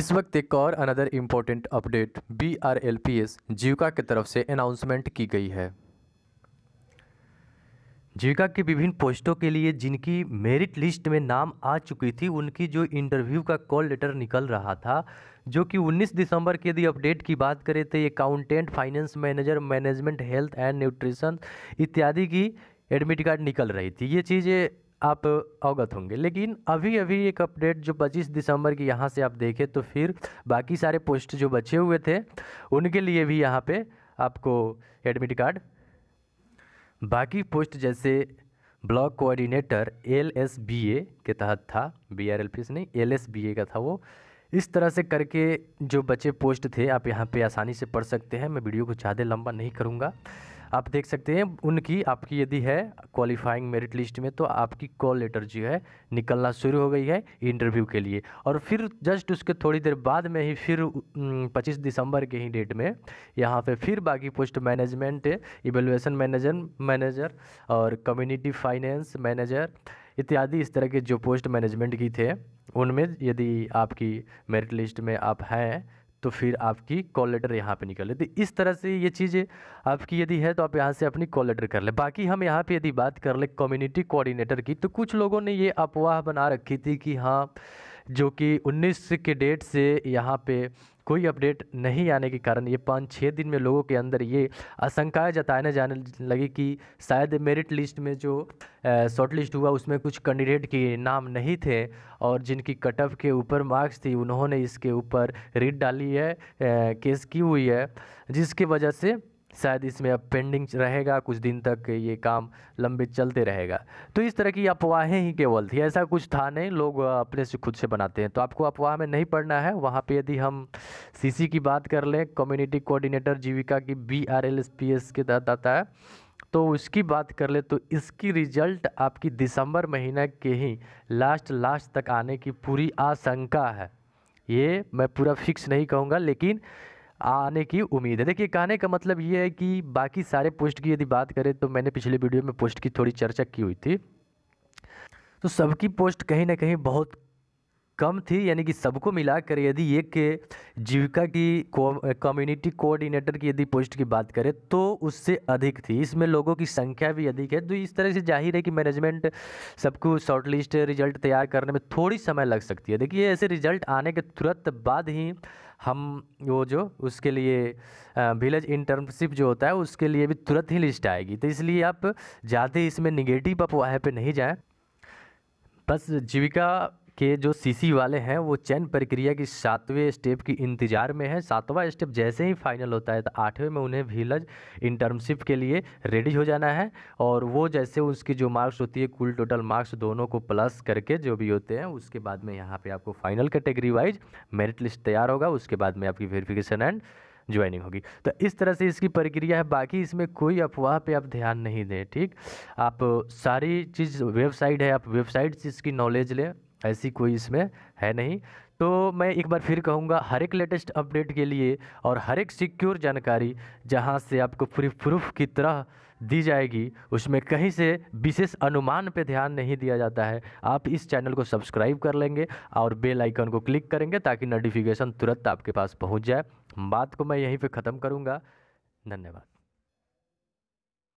इस वक्त एक और another important update B R L P S Jeevika की तरफ से अनाउंसमेंट की गई है जीविका की विभिन्न पोस्टों के लिए जिनकी मेरिट लिस्ट में नाम आ चुकी थी उनकी जो इंटरव्यू का कॉल लेटर निकल रहा था जो कि 19 दिसंबर के यदि अपडेट की बात करें तो accountant finance manager management health and nutrition इत्यादि की एडमिट कार्ड निकल रही थी ये चीज़ें आप अवगत होंगे लेकिन अभी अभी एक अपडेट जो 25 दिसंबर की यहाँ से आप देखें तो फिर बाकी सारे पोस्ट जो बचे हुए थे उनके लिए भी यहाँ पे आपको एडमिट कार्ड बाकी पोस्ट जैसे block coordinator L S B A के तहत था बी आर एल नहीं एल एस बी ए का था वो इस तरह से करके जो बचे पोस्ट थे आप यहाँ पे आसानी से पढ़ सकते हैं मैं वीडियो को ज़्यादा लंबा नहीं करूँगा आप देख सकते हैं उनकी आपकी यदि है क्वालिफाइंग मेरिट लिस्ट में तो आपकी कॉल लेटर जो है निकलना शुरू हो गई है इंटरव्यू के लिए और फिर जस्ट उसके थोड़ी देर बाद में ही फिर पच्चीस दिसंबर के ही डेट में यहाँ पे फिर बाकी post management evaluation manager manager और कम्युनिटी फाइनेंस मैनेजर इत्यादि इस तरह के जो पोस्ट मैनेजमेंट की थे उनमें यदि आपकी मेरिट लिस्ट में आप हैं तो फिर आपकी कॉल लेटर यहाँ पे निकल तो इस तरह से ये चीज़ें आपकी यदि है तो आप यहाँ से अपनी कॉल लेटर कर लें बाकी हम यहाँ पे यदि बात कर ले कम्युनिटी कोऑर्डिनेटर की तो कुछ लोगों ने ये अफवाह बना रखी थी कि हाँ जो कि 19 के डेट से यहाँ पे कोई अपडेट नहीं आने के कारण ये पाँच छः दिन में लोगों के अंदर ये आशंकाएँ जताने जाने लगी कि शायद मेरिट लिस्ट में जो शॉर्ट लिस्ट हुआ उसमें कुछ कैंडिडेट के नाम नहीं थे और जिनकी कट ऑफ के ऊपर मार्क्स थी उन्होंने इसके ऊपर रीड डाली है केस की हुई है जिसकी वजह से शायद इसमें अब पेंडिंग रहेगा कुछ दिन तक ये काम लंबे चलते रहेगा तो इस तरह की अफवाहें ही केवल थी ऐसा कुछ था नहीं लोग अपने से खुद से बनाते हैं तो आपको अफवाह में नहीं पढ़ना है वहाँ पे यदि हम सीसी की बात कर लें कम्युनिटी कोऑर्डिनेटर जीविका की B R L S P S के तहत आता है तो उसकी बात कर ले तो इसकी रिजल्ट आपकी दिसंबर महीना के ही लास्ट लास्ट तक आने की पूरी आशंका है ये मैं पूरा फिक्स नहीं कहूँगा लेकिन आने की उम्मीद है देखिए कहने का मतलब ये है कि बाकी सारे पोस्ट की यदि बात करें तो मैंने पिछले वीडियो में पोस्ट की थोड़ी चर्चा की हुई थी तो सबकी पोस्ट कहीं ना कहीं बहुत कम थी यानी कि सबको मिलाकर यदि एक जीविका की कम्युनिटी कोऑर्डिनेटर की यदि पोस्ट की बात करें तो उससे अधिक थी इसमें लोगों की संख्या भी अधिक है तो इस तरह से जाहिर है कि मैनेजमेंट सबको शॉर्ट लिस्ट रिजल्ट तैयार करने में थोड़ी समय लग सकती है देखिए ऐसे रिजल्ट आने के तुरंत बाद ही हम वो जो उसके लिए विलेज इंटर्नशिप जो होता है उसके लिए भी तुरंत ही लिस्ट आएगी तो इसलिए आप ज़्यादा इसमें निगेटिव अफवाह पर नहीं जाएँ बस जीविका के जो सीसी वाले हैं वो चयन प्रक्रिया की सातवें स्टेप की इंतजार में है सातवां स्टेप जैसे ही फाइनल होता है तो आठवें में उन्हें विलज इंटर्नशिप के लिए रेडी हो जाना है और वो जैसे उसकी जो मार्क्स होती है कुल टोटल मार्क्स दोनों को प्लस करके जो भी होते हैं उसके बाद में यहाँ पर आपको final category wise merit list तैयार होगा उसके बाद में आपकी वेरिफिकेशन एंड ज्वाइनिंग होगी तो इस तरह से इसकी प्रक्रिया है बाकी इसमें कोई अफवाह पे आप ध्यान नहीं दें ठीक आप सारी चीज़ वेबसाइट है आप वेबसाइट से इसकी नॉलेज लें ऐसी कोई इसमें है नहीं तो मैं एक बार फिर कहूँगा हर एक लेटेस्ट अपडेट के लिए और हर एक सिक्योर जानकारी जहाँ से आपको पूरी प्रूफ की तरह दी जाएगी उसमें कहीं से विशेष अनुमान पे ध्यान नहीं दिया जाता है आप इस चैनल को सब्सक्राइब कर लेंगे और बेल आइकन को क्लिक करेंगे ताकि नोटिफिकेशन तुरंत आपके पास पहुँच जाए बात को मैं यहीं पर ख़त्म करूँगा धन्यवाद